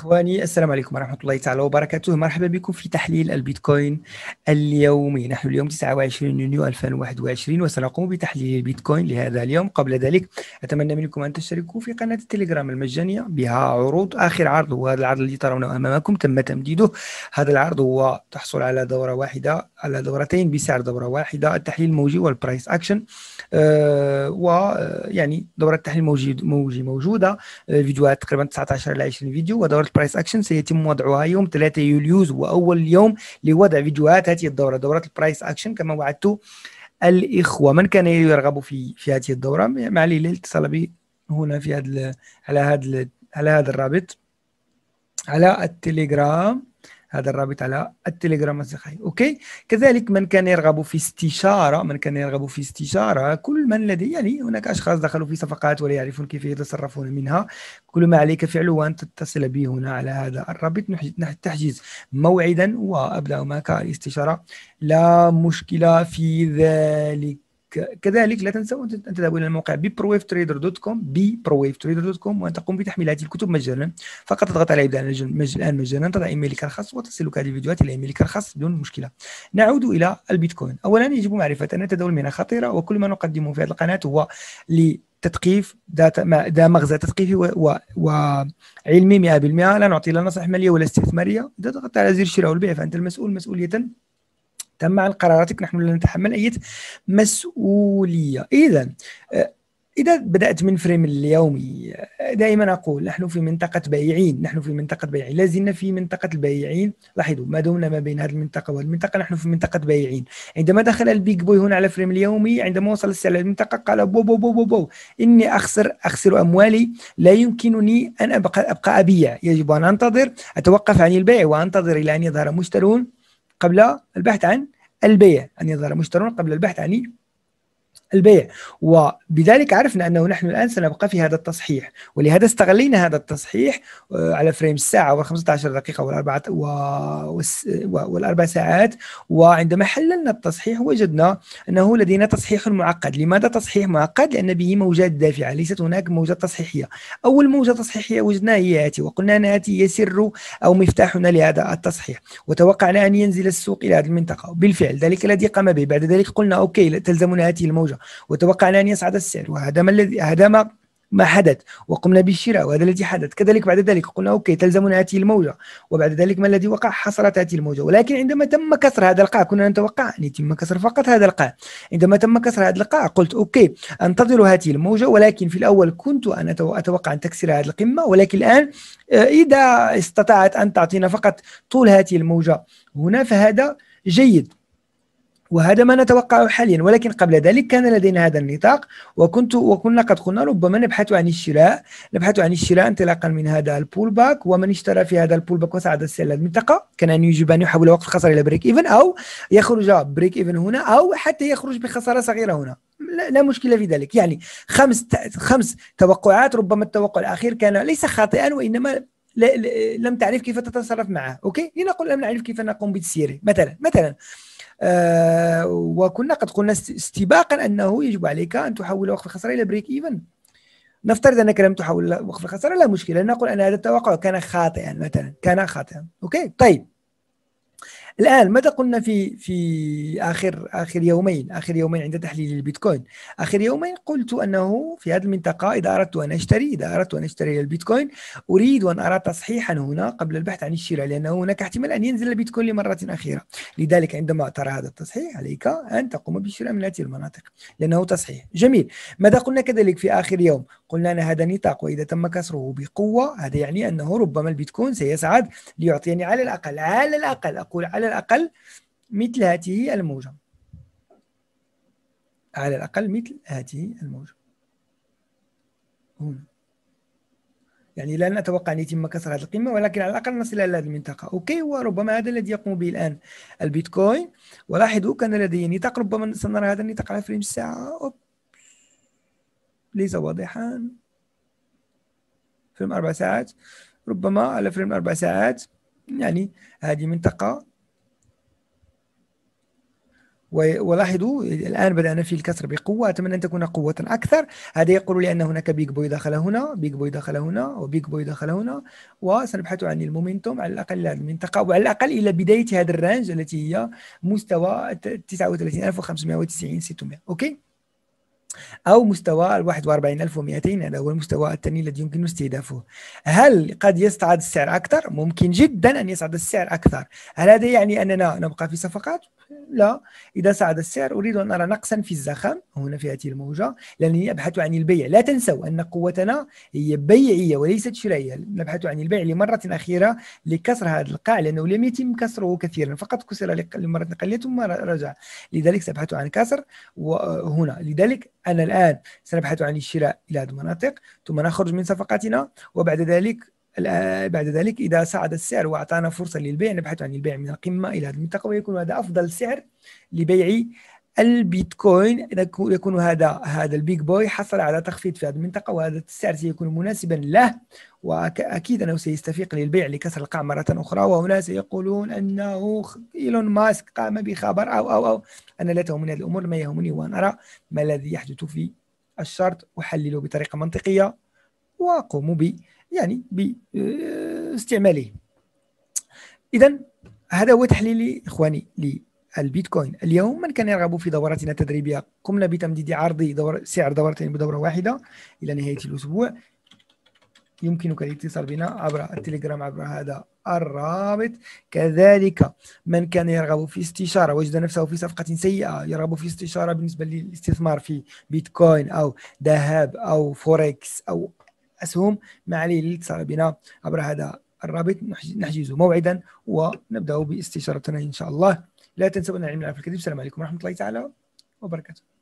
إخواني السلام عليكم ورحمة الله تعالى وبركاته مرحبا بكم في تحليل البيتكوين اليومي نحن اليوم 29 يونيو 2021 وسنقوم بتحليل البيتكوين لهذا اليوم قبل ذلك أتمنى منكم أن تشتركوا في قناة التليجرام المجانية بها عروض آخر عرض وهذا العرض الذي ترونه أمامكم تم تمديده هذا العرض هو تحصل على دورة واحدة على دورتين بسعر دورة واحدة التحليل الموجي والبرايس أكشن أه ويعني آه، دورة التحليل الموجي موجي موجودة آه، فيديوهات تقريبا 19 إلى 20 فيديو ودورة برايس اكشن سيتم وضعها يوم 3 يوليوز واول يوم لوضع فيديوهات هذه الدوره دوره البرايس اكشن كما وعدت الاخوه من كان يرغب في في هذه الدوره مع ليلى اتصل بي هنا في هذا على هذا على هذا الرابط على التليجرام هذا الرابط على التليجرام أصدقائي أوكي كذلك من كان يرغب في استشارة من كان يرغب في استشارة كل من لديه يعني هناك أشخاص دخلوا في صفقات ولا يعرفون كيف يتصرفون منها كل ما عليك فعله أن تتصل بي هنا على هذا الرابط تحجز موعدا وأبدأ معك الاستشارة لا مشكلة في ذلك كذلك لا تنسوا ان تذهبوا الى الموقع ببرويفتريدر.com ببرويفتريدر.com وان تقوم بتحميل هذه الكتب مجانا فقط تضغط على ابدا الان مجانا تضع ايميلك الخاص وتصلك هذه الفيديوهات الى ايميلك الخاص بدون مشكله نعود الى البيتكوين اولا يجب معرفه ان تداول منها خطيره وكل ما نقدمه في هذه القناه هو تثقيف ذات ذا مغزى تثقيفي وعلمي 100% لا نعطي لا نصائح ماليه ولا استثماريه اذا ضغطت على زر الشراء والبيع فانت المسؤول مسؤوليه تم عن قراراتك نحن لا نتحمل أي مسؤولية إذا آه، إذا بدأت من فريم اليومي آه، دائما أقول نحن في منطقة بائعين نحن في منطقة بائعين لازلنا في منطقة البائعين لاحظوا ما دمنا ما بين هذه المنطقة والمنطقة نحن في منطقة بائعين عندما دخل البيج بوي هنا على فريم اليومي عندما وصل السعر المنطقه قال بو بو بو بو بو إني أخسر أخسر أموالي لا يمكنني أن أبقى أبقى أبيع يجب أن أنتظر أتوقف عن البيع وأنتظر إلى أن يظهر مشترون قبل البحث عن البيع أن يظهر مشترون قبل البحث عن البيع وبذلك عرفنا أنه نحن الآن سنبقى في هذا التصحيح ولهذا استغلينا هذا التصحيح آه، على فريم الساعة وال15 دقيقة والاربع والأربع ساعات وعندما حللنا التصحيح وجدنا أنه لدينا تصحيح معقد لماذا تصحيح معقد؟ لأن به موجات دافعة ليست هناك موجات تصحيحية أول موجة تصحيحية وجدناها هي آتي وقلنا أن آتي هي سر أو مفتاحنا لهذا التصحيح وتوقعنا أن ينزل السوق إلى هذه المنطقة بالفعل ذلك الذي قام به بعد ذلك قلنا أوكي تلزمنا هذه الموجة وتوقع ان يصعد السعر وهذا ما الذي هذا ما ما حدث وقمنا بالشراء وهذا الذي حدث كذلك بعد ذلك قلنا اوكي تلزمنا هذه الموجه وبعد ذلك ما الذي وقع حصلت هذه الموجه ولكن عندما تم كسر هذا القاع كنا نتوقع ان يتم كسر فقط هذا القاع عندما تم كسر هذا القاع قلت اوكي انتظر هذه الموجه ولكن في الاول كنت انا اتوقع ان تكسر هذه القمه ولكن الان آه، اذا استطاعت ان تعطينا فقط طول هذه الموجه هنا فهذا جيد وهذا ما نتوقعه حاليا ولكن قبل ذلك كان لدينا هذا النطاق وكنت وكنا قد قلنا ربما نبحث عن الشراء نبحث عن الشراء انطلاقا من هذا البول باك ومن اشترى في هذا البول باك وصعد السلة المنطقة كان أن يجب أن يحول وقت الخسارة إلى بريك إيفن أو يخرج بريك إيفن هنا أو حتى يخرج بخسارة صغيرة هنا لا مشكله في ذلك يعني خمس خمس توقعات ربما التوقع الاخير كان ليس خاطئا وانما لم تعرف كيف تتصرف معه اوكي لنقول لم نعرف كيف نقوم بتسييره مثلا مثلا آه وكنا قد قلنا استباقا انه يجب عليك ان تحول وقف الخساره الى بريك ايفن نفترض انك لم تحول وقف الخساره لا مشكله نقول ان هذا التوقع كان خاطئا مثلا كان خاطئا اوكي طيب الان ماذا قلنا في في اخر اخر يومين اخر يومين عند تحليل البيتكوين اخر يومين قلت انه في هذه المنطقه اذا اردت ان اشتري اذا اردت ان اشتري البيتكوين اريد ان ارى تصحيحا هنا قبل البحث عن الشراء لان هناك احتمال ان ينزل البيتكوين لمره اخيره لذلك عندما ترى هذا التصحيح عليك ان تقوم بالشراء من هذه المناطق لانه تصحيح جميل ماذا قلنا كذلك في اخر يوم قلنا ان هذا نطاق واذا تم كسره بقوه هذا يعني انه ربما البيتكوين سيسعد ليعطيني على الاقل على الاقل اقول على الأقل مثل هذه الموجة على الأقل مثل هذه الموجة هنا يعني لا نتوقع أن يتم كسر هذه القمة ولكن على الأقل نصل إلى هذه المنطقة أوكي وربما هذا الذي يقوم به الآن البيتكوين ولاحظوا كان لدي نطاق ربما سنرى هذا النطاق على فريم الساعة ليس واضحا فريم أربع ساعات ربما على فريم أربع ساعات يعني هذه منطقة ولاحظوا الان بدانا في الكسر بقوه اتمنى ان تكون قوه اكثر هذا يقول لي ان هناك بيج بوي دخل هنا بيج بوي دخل هنا وبيج بوي دخل هنا وسنبحث عن المومنتوم على الاقل المنطقه وعلى الاقل الى بدايه هذا الرانج التي هي مستوى 39590 600 اوكي أو مستوى ال 41200 هذا هو المستوى الثاني الذي يمكن استهدافه هل قد يصعد السعر أكثر؟ ممكن جدا أن يصعد السعر أكثر هل هذا يعني أننا نبقى في صفقات؟ لا إذا صعد السعر أريد أن أرى نقصا في الزخم هنا في هذه الموجة لأنني أبحث عن البيع لا تنسوا أن قوتنا هي بيعية وليست شرائية نبحث عن البيع لمرة أخيرة لكسر هذا القاع لأنه لم يتم كسره كثيرا فقط كسر لمرة قليلة ثم رجع لذلك سأبحث عن كسر وهنا لذلك أنا الآن سنبحث عن الشراء إلى هذه المناطق ثم نخرج من صفقاتنا وبعد ذلك بعد ذلك إذا صعد السعر وأعطانا فرصة للبيع نبحث عن البيع من القمة إلى هذه المنطقة ويكون هذا أفضل سعر لبيع البيتكوين يكون هذا هذا البيج بوي حصل على تخفيض في هذه المنطقة وهذا السعر سيكون مناسبا له وأكيد أنه سيستفيق للبيع لكسر القاع مرة أخرى وهنا سيقولون أنه إيلون ماسك قام بخبر أو أو أو أنا لا تهمني هذه الأمور ما يهمني هو أن أرى ما الذي يحدث في الشرط أحلله بطريقة منطقية وقوموا ب يعني باستعماله آه، اذا هذا هو تحليلي اخواني للبيتكوين اليوم من كان يرغب في دورتنا التدريبيه قمنا بتمديد عرض دور سعر دورتين بدوره واحده الى نهايه الاسبوع يمكنك الاتصال بنا عبر التليجرام عبر هذا الرابط كذلك من كان يرغب في استشارة وجد نفسه في صفقة سيئة يرغب في استشارة بالنسبة للاستثمار في بيتكوين أو ذهب أو فوركس أو اسهم ما عليه الاتصال بنا عبر هذا الرابط نحجز موعدا ونبدا باستشارتنا ان شاء الله لا تنسوا ان العلم العافيه الكذب السلام عليكم ورحمه الله تعالى وبركاته